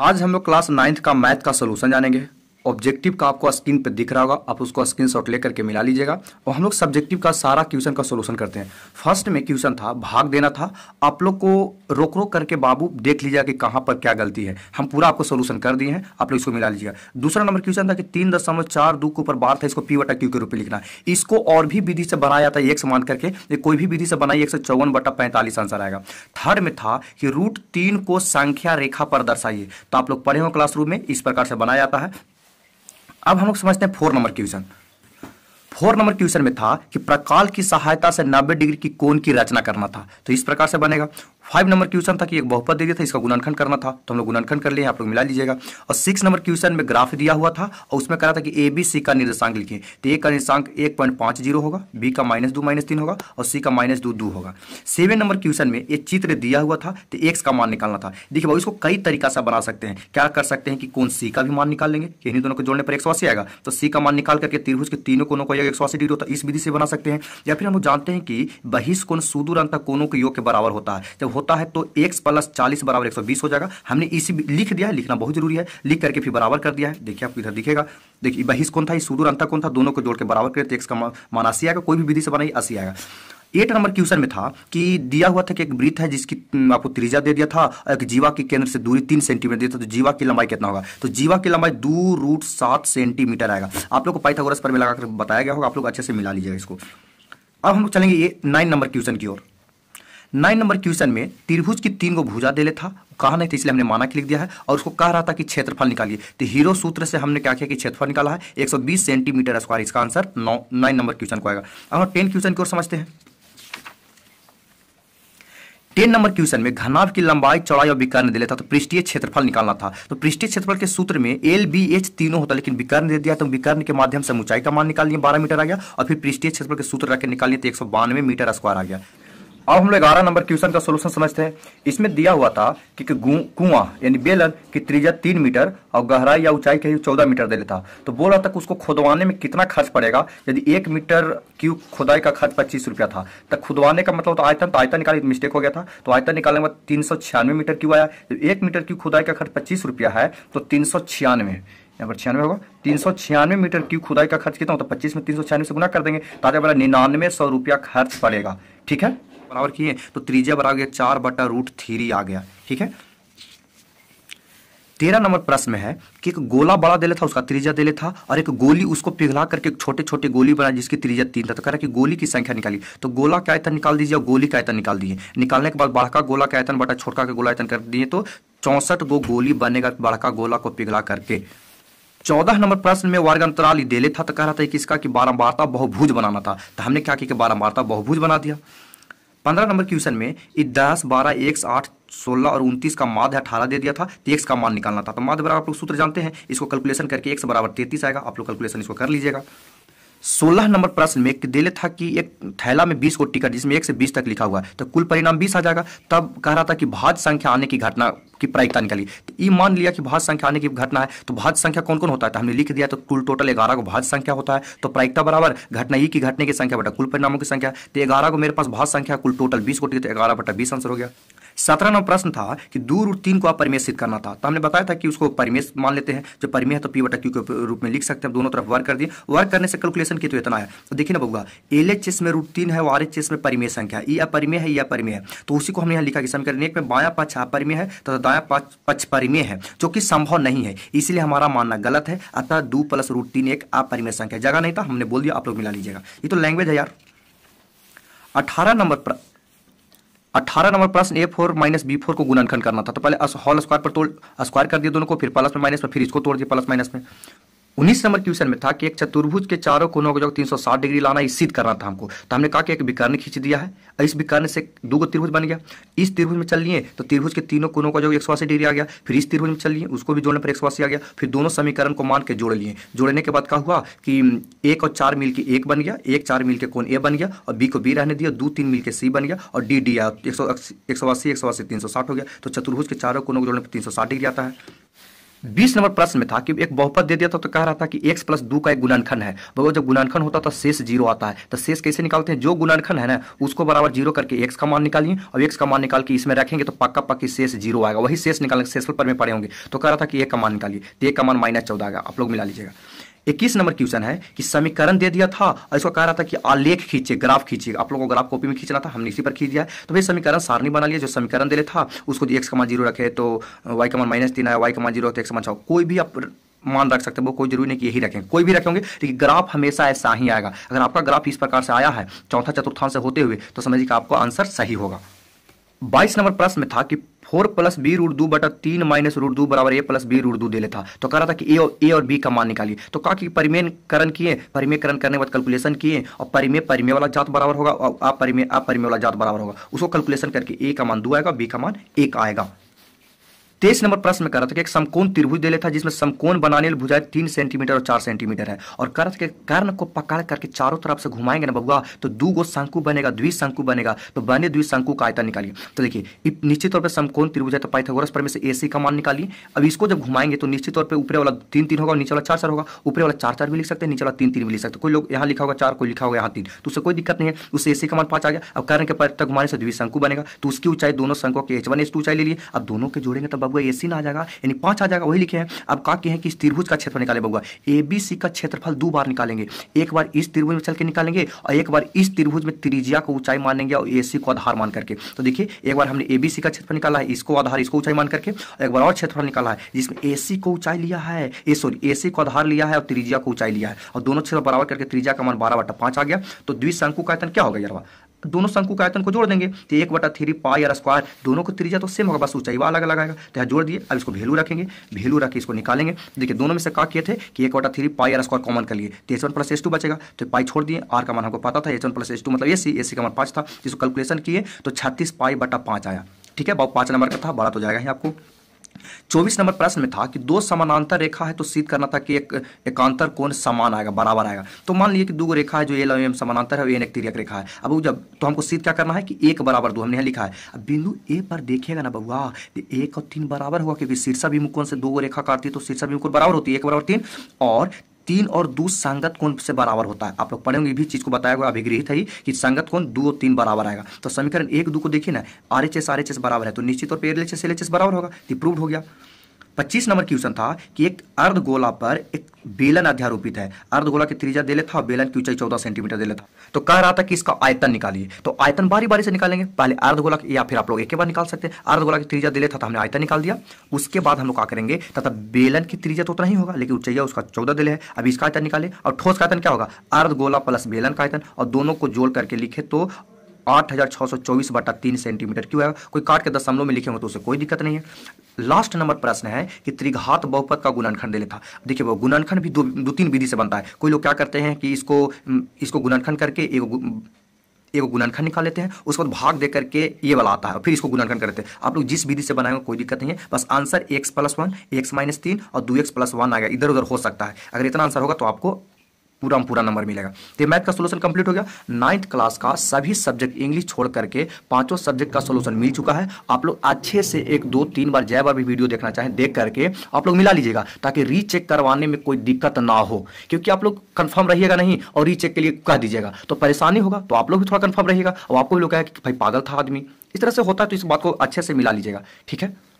आज हम लोग क्लास नाइन्थ का मैथ का सोल्यूशन जानेंगे ऑब्जेक्टिव का आपको स्क्रीन पर दिख रहा होगा आप उसको स्क्रीन शॉट लेकर के मिला लीजिएगा और हम लोग सब्जेक्टिव का सारा क्वेश्चन का सोल्यूशन करते हैं फर्स्ट में क्वेश्चन था भाग देना था आप लोग को रोक रोक करके बाबू देख लीजिएगा कि कहाँ पर क्या गलती है हम पूरा आपको सोल्यूशन कर दिए हैं आप लोग इसको मिला लीजिएगा दूसरा नंबर क्वेश्चन था कि तीन दशमलव चार दो के ऊपर बार था इसको पी बटा क्यू के रूप में लिखना इसको और भी विधि से बनाया जाता है एक समान करके कोई भी विधि से बनाई एक सौ चौवन बटा पैंतालीस आंसर आएगा थर्ड में था कि रूट तीन को संख्या रेखा पर दर्शाइए तो आप लोग पढ़े हो क्लासरूम में इस प्रकार से बनाया जाता है अब हम लोग समझते हैं four number question four number question में था कि प्रकाल की सहायता से नब्बे डिग्री की कोण की रचना करना था तो इस प्रकार से बनेगा फाइव नंबर क्वेश्चन था कि एक बहुपद दे दिया था इसका गुणनखंड करना था तो हम लोग गुणनखंड कर लिए आप लोग मिला लीजिएगा और सिक्स नंबर क्वेश्चन में ग्राफ दिया हुआ था और उसमें कहा था कि ए बी सी का निर्देशांक लिखिए तो ए का निर्देशांक एक पॉइंट पाँच जीरो होगा बी का माइनस दो माइनस तीन होगा और सी का माइनस दो दो होगा सेवन नंबर क्वेश्चन में एक चित्र दिया हुआ था तो एक्स का मान निकालना था देखिए भाई इसको कई तरीका से बना सकते हैं क्या कर सकते हैं कि कौन सी का भी मान निकाल लेंगे इन्हीं दोनों को जोड़ने पर एक आएगा तो सी का मान निकाल करके त्रिभुज के तीनों कोनों को एक सौ अस्सी डिग्री होता है इस विधि से बना सकते हैं या फिर हम जानते हैं कि बहिष्कोण सुदूर अंत कोनों के योग के बराबर होता है जब होता है तो एक्स प्लस चालीस बराबर एक सौ बीस हो जाएगा हमने इसी लिख दिया है लिखना बहुत जरूरी है लिख करके फिर बराबर कर दिया है देखिए आपको इधर दिखेगा देखिए बहिस कौन था सुदूर अंतर कौन था दोनों को जोड़ के बराबर करें तो एक्स का मान अस्सी आएगा कोई भी विधि से बनाइए अस्सी आएगा एट नंबर क्वेश्चन में था कि दिया हुआ था कि एक वृत्त है जिसकी आपको त्रिज्या दे दिया था एक जीवा के केंद्र से दूरी तीन सेंटीमीटर दिया था तो जीवा की लंबाई कितना होगा तो जीवा की लंबाई दो रूट सात सेंटीमीटर आएगा आप लोग को पाइथागोरस पर में लगाकर बताया गया होगा आप लोग अच्छे से मिला लीजिएगा इसको अब हम लोग चलेंगे ये नाइन नंबर क्वेश्चन की ओर नाइन नंबर क्वेश्चन में त्रिभुज की तीन को भुजा दे लेता कहा नहीं था इसलिए हमने माना की लिख दिया है और उसको कह रहा था कि क्षेत्रफल निकालिए तो हीरो सूत्र से हमने क्या किया कि क्षेत्रफल निकाला है 120 सेंटीमीटर स्क्वायर इसका आंसर नौ नाइन नंबर क्वेश्चन को आएगा अब हम टेन क्वेश्चन की ओर समझते हैं टेन नंबर क्वेश्चन में घनाभ की लंबाई चौड़ाई और विकर्ण दे लेता तो पृष्ठीय क्षेत्रफल निकालना था तो पृष्ठीय क्षेत्रफल के सूत्र में एल बी एच तीनों होता लेकिन विकर्ण दे दिया तो विकर्ण के माध्यम से ऊंचाई का मान निकाल लिया बारह मीटर आ गया और फिर पृष्ठीय क्षेत्रफल के सूत्र रखकर निकाल लिया तो एक मीटर स्क्वायर आ गया अब हम लोग ग्यारह नंबर क्वेश्चन का सोल्यूशन समझते हैं इसमें दिया हुआ था कि कुआं यानी बेलन की त्रिज्या तीन मीटर और गहराई या ऊंचाई कहीं चौदह मीटर दे लेता तो बोल रहा था कि उसको खुदवाने में कितना खर्च पड़ेगा यदि एक मीटर क्यूब खुदाई का खर्च पच्चीस रुपया था तो खुदवाने का मतलब तो आयतन तो आयतन निकाली मिस्टेक हो गया था तो आयतन निकालने के बाद तीन सौ छियानवे मीटर क्यू आया जब एक मीटर क्यूब खुदाई का खर्च पच्चीस रुपया है तो तीन सौ छियानवे यहाँ पर छियानवे होगा तीन सौ छियानवे मीटर क्यूब खुदाई का खर्च कितना होता है पच्चीस में तीन सौ छियानवे से गुना कर देंगे ताजा वाला निन्यानवे सौ रुपया खर्च पड़ेगा ठीक है बराबर किए तो त्रिज्या बराबर गया चार बटा रूट थ्री आ गया ठीक है तेरह नंबर प्रश्न है कि एक गोला बड़ा दिले था उसका त्रिज्या दिले था और एक गोली उसको पिघला करके एक छोटे छोटे गोली बनाया जिसकी त्रिज्या तीन था तो कह रहा है कि गोली की संख्या निकाली तो गोला का आयतन निकाल दीजिए और गोली का आयतन निकाल दीजिए निकालने के बाद बड़का गोला का आयतन बटा छोटका का गोला आयतन कर दिए तो चौंसठ गो गोली बनेगा बड़का गोला को पिघला करके चौदह नंबर प्रश्न में वर्ग अंतराल दिले था तो कह रहा था कि इसका कि बारंबारता बहुभुज बनाना था तो हमने क्या किया कि बारंबारता बहुभुज बना दिया पंद्रह नंबर क्वेश्चन में दस बारह एक आठ सोलह और उनतीस का माध्य अठारह दे दिया था तो एक का मान निकालना था तो माध्य बराबर आप लोग सूत्र जानते हैं इसको कैलकुलेशन करके एक बराबर तैतीस आएगा आप लोग कैलकुलेशन इसको कर लीजिएगा सोलह नंबर प्रश्न में दिले था कि एक थैला में बीस को टिकट जिसमें एक से बीस तक लिखा हुआ है तो कुल परिणाम बीस आ जाएगा तब कह रहा था कि भाज संख्या आने की घटना की प्रायिकता निकाली तो ये मान लिया कि भाज संख्या आने की घटना है तो भाज संख्या कौन कौन होता है तो हमने लिख दिया तो कुल टोटल ग्यारह को भाज संख्या होता है तो प्रायिकता बराबर घटना ई की घटने की संख्या बटा कुल परिणामों की संख्या तो ग्यारह को मेरे पास भाज संख्या कुल टोटल बीस को टिकट तो ग्यारह बटा बीस आंसर हो गया सत्रह नंबर प्रश्न था कि दो रूट तीन को आप परिमेषित करना था तो हमने बताया था कि उसको परिमेश मान लेते हैं जो परिमेय है तो पी वटा क्यू के रूप में लिख सकते हैं दोनों तरफ वर्क कर दिए वर्क करने से कैलकुलेशन की तो इतना है तो देखिए ना बउआ एल एच एस में रूट तीन है और एच एस में परिमेय संख्या ई अपरिमेय है या परिमेय है तो उसी को हमने यहाँ लिखा कि समीकरण एक में बाया पक्ष अपरिमेय है तथा दाया पक्ष परिमेय है जो कि संभव नहीं है इसलिए हमारा मानना गलत है अतः दो प्लस रूट तीन एक अपरिमेय संख्या जगह नहीं था हमने बोल दिया आप लोग मिला लीजिएगा ये तो लैंग्वेज है यार अठारह नंबर अठारह नंबर प्रश्न A four minus B four को गुणनखंड करना था तो पहले हॉल स्क्वायर पर तोड़ स्क्वायर कर दिया दोनों को फिर प्लस में माइनस में फिर इसको तोड़ दिया प्लस माइनस में उन्नीस नंबर क्वेश्चन में था कि एक चतुर्भुज के चारों कोनों को जो 360 डिग्री लाना इस सिद्ध करना था हमको तो हमने कहा कि एक विकर्ण खींच दिया है इस विकर्ण से दो को त्रिभुज बन गया इस त्रिभुज में चल लिए तो त्रिभुज के तीनों कोनों का जो एक डिग्री आ गया फिर इस त्रिभुज में चल लिए उसको भी जोड़ने पर एक आ गया फिर दोनों समीकरण को मान के जोड़ लिए जोड़ने के बाद क्या हुआ कि एक और चार मिल के एक बन गया एक चार मिल के कोन ए बन गया और बी को बी रहने दिया दो तीन मिल के सी बन गया और डी डी आया एक सौ अस्सी एक सौ अस्सी तीन सौ साठ हो गया तो चतुर्भुज के चारों कोनों को जोड़ने पर तीन सौ साठ डिग्री आता है बीस नंबर प्रश्न में था कि एक बहुपद दे दिया था तो कह रहा था कि एक्स प्लस दो का एक गुणनखन है वो जब गुणनखन होता था तो शेष जीरो आता है तो शेष कैसे निकालते हैं जो गुणनखन है ना उसको बराबर जीरो करके एक्स का मान निकालिए और एक्स का मान निकाल के इसमें रखेंगे तो पक्का पक्की शेष जीरो आएगा वही शेष निकालने शेष पर में पड़े होंगे तो कह रहा था कि एक का मान निकालिए तो एक का मान माइनस चौदह आएगा आप लोग मिला लीजिएगा इक्कीस नंबर क्वेश्चन है कि समीकरण दे दिया था और इसको कह रहा था कि आलेख खींचे ग्राफ खींचे आप लोगों को ग्राफ कॉपी में खींचना था हमने इसी पर खींच दिया तो भाई समीकरण सारणी बना लिया जो समीकरण दे था उसको एक्स कमा जीरो रखे तो वाई कमान माइनस तीन आया वाई कमान जीरो तो एक्स कमान छः कोई भी आप मान रख सकते हो कोई जरूरी नहीं कि यही रखें कोई भी रखेंगे लेकिन ग्राफ हमेशा ऐसा ही आएगा अगर आपका ग्राफ इस प्रकार से आया है चौथा चतुर्थांश से होते हुए तो समझिए कि आपका आंसर सही होगा बाईस नंबर प्रश्न में था कि फोर प्लस बी रूट दू बटा तीन माइनस रूट दू बराबर ए प्लस बी रूट दू दे था तो कह रहा था कि ए और ए और बी का मान निकालिए तो कहा कि परिमेयकरण किए परिमेयकरण करने के बाद कैलकुलेशन किए और परिमेय परिमेय वाला जात बराबर होगा और अपरिमेय अपरिमेय वाला जात बराबर होगा उसको कैलकुलेशन करके ए का मान दो आएगा बी का मान एक आएगा तेईस नंबर प्रश्न में कह रहा था कि एक समकोण त्रिभुज दे था जिसमें समकोण बनाने भुजाएं तीन सेंटीमीटर और चार सेंटीमीटर है और कह रहा था कि कर्ण को पकड़ करके चारों तरफ से घुमाएंगे ना बबुआ तो दो गो शंकु बनेगा द्विशंकु बनेगा तो बने द्विशंकु का आयता निकालिए तो देखिए निश्चित तौर पर समकोण त्रिभुज है तो पाइथागोरस प्रमेय से एसी का मान निकालिए अब इसको जब घुमाएंगे तो निश्चित तौर पर ऊपर वाला तीन तीन होगा और नीचे वाला चार चार होगा ऊपर वाला चार चार भी लिख सकते हैं नीचे वाला तीन तीन भी लिख सकते कोई लोग यहाँ लिखा होगा चार कोई लिखा होगा यहाँ तीन तो उससे कोई दिक्कत नहीं है उससे एसी का मान पाँच आ गया अब कर्ण के पैर तक घुमाने से द्विशंकु बनेगा तो उसकी ऊंचाई दोनों शंकुओं की एच वन एच टू ऊंचाई ले लिए अब दोनों के जोड़ेंगे तब आपका ए सी ना आ जाएगा यानी पाँच आ जाएगा वही लिखे हैं अब का कहें कि इस त्रिभुज का क्षेत्रफल निकाले बउआ ए बी सी का क्षेत्रफल दो बार निकालेंगे एक बार इस त्रिभुज में चल के निकालेंगे और एक बार इस त्रिभुज में त्रिजिया को ऊंचाई मानेंगे और ए सी को आधार मान करके तो देखिए एक बार हमने ए बी सी का क्षेत्रफल निकाला है इसको आधार इसको ऊंचाई मान करके और एक बार और क्षेत्रफल निकाला है जिसमें ए सी को ऊंचाई लिया है ए सॉरी ए सी को आधार लिया है और त्रिजिया को ऊंचाई लिया है और दोनों क्षेत्र बराबर करके त्रिजिया का मान बारह बटा पांच आ गया तो द्विशंकु का आयतन क्या होगा यार दोनों शंकु के आयतन को जोड़ देंगे तो एक बटा थ्री पाई और स्क्वायर दोनों को त्रिज्या तो सेम होगा बस ऊंचाई वाला अलग अलग आएगा तो यहाँ जोड़ दिए अब इसको वैल्यू रखेंगे वैल्यू रख के इसको निकालेंगे देखिए दोनों में से का किए थे कि एक बटा थ्री पाई और स्क्वायर कॉमन कर लिए तो H one plus H two बचेगा तो पाई छोड़ दिए आर का मान हमको पता था H one plus H two मतलब ए सी ए सी का मान पाँच था जिसको कैलकुलेशन किए तो छत्तीस पाई बटा पाँच आया ठीक है बाबू पाँच नंबर का था बड़ा तो जाएगा ही आपको चौबीस नंबर प्रश्न में था कि दो समानांतर रेखा है तो सिद्ध करना था कि एक एकांतर कौन समान आएगा बराबर आएगा तो मान लीजिए कि दो रेखा है जो एल एम समानांतर है एन एक तिरक रेखा है अब जब तो हमको सिद्ध क्या करना है कि एक बराबर दो हमने यहाँ लिखा है अब बिंदु ए पर देखिएगा ना बबुआ एक और तीन बराबर होगा क्योंकि शीर्षा भी मुकोन से दो रेखा काटती है तो शीर्षा भी मुकोन बराबर होती है एक बराबर तीन और तीन और दो संगत कोण से बराबर होता है आप लोग पढ़ेंगे भी चीज को बताया हुआ अभिगृहित है कि संगत कोण दो और तीन बराबर आएगा तो समीकरण एक दो को देखिए ना R H S R H S बराबर है तो निश्चित तौर पर L H S L H S बराबर होगा तो प्रूव हो गया पच्चीस नंबर क्वेश्चन था कि एक अर्ध गोला पर एक बेलन अध्यारोपित है अर्ध गोला की त्रिज्या दे लेता और बेलन की ऊंचाई चौदह सेंटीमीटर दे लेता तो कह रहा था कि इसका आयतन निकालिए तो आयतन बारी बारी से निकालेंगे पहले अर्ध गोला या फिर आप लोग एक बार निकाल सकते हैं अर्ध गोला की त्रिज्या दे लेता था तो हमने आयतन निकाल दिया उसके बाद हम लोग क्या करेंगे तथा बेलन की त्रिज्या तो उतना ही होगा लेकिन ऊंचाई उसका चौदह दिले है अभी इसका आयतन निकाले और ठोस का आयतन क्या होगा अर्ध गोला प्लस बेलन का आयतन और दोनों को जोड़ करके लिखे तो आठ हज़ार छः सौ बटा तीन सेंटीमीटर क्यों आएगा कोई काट के दशमलव में लिखे हो तो उसे कोई दिक्कत नहीं है लास्ट नंबर प्रश्न है कि त्रिघात बहुपद का गुणनखंड ले था देखिए वो गुणनखंड भी दो, दो तीन विधि से बनता है कोई लोग क्या करते हैं कि इसको इसको गुणनखंड करके एक एक गुणनखंड निकाल लेते हैं उसके बाद भाग दे करके ये वाला आता है फिर इसको गुणनखंड करते हैं आप लोग जिस विधि से बनाएंगे कोई दिक्कत नहीं है बस answer X plus one X minus तीन और दो एक्स प्लस वन आ गया इधर उधर हो सकता है अगर इतना आंसर होगा तो आपको पूरा पूरा नंबर मिलेगा तो मैथ का सोल्यूशन कंप्लीट हो गया नाइन्थ क्लास का सभी सब्जेक्ट इंग्लिश छोड़ करके पांचों सब्जेक्ट का सोल्यूशन मिल चुका है आप लोग अच्छे से एक दो तीन बार जय बार भी वीडियो देखना चाहें देख करके आप लोग मिला लीजिएगा ताकि रीचेक करवाने में कोई दिक्कत ना हो क्योंकि आप लोग कन्फर्म रहिएगा नहीं और रीचेक के लिए कह दीजिएगा तो परेशानी होगा तो आप लोग भी थोड़ा कन्फर्म रहिएगा और आपको भी लोग कहेगा कि भाई पागल था आदमी इस तरह से होता है तो इस बात को अच्छे से मिला लीजिएगा ठीक है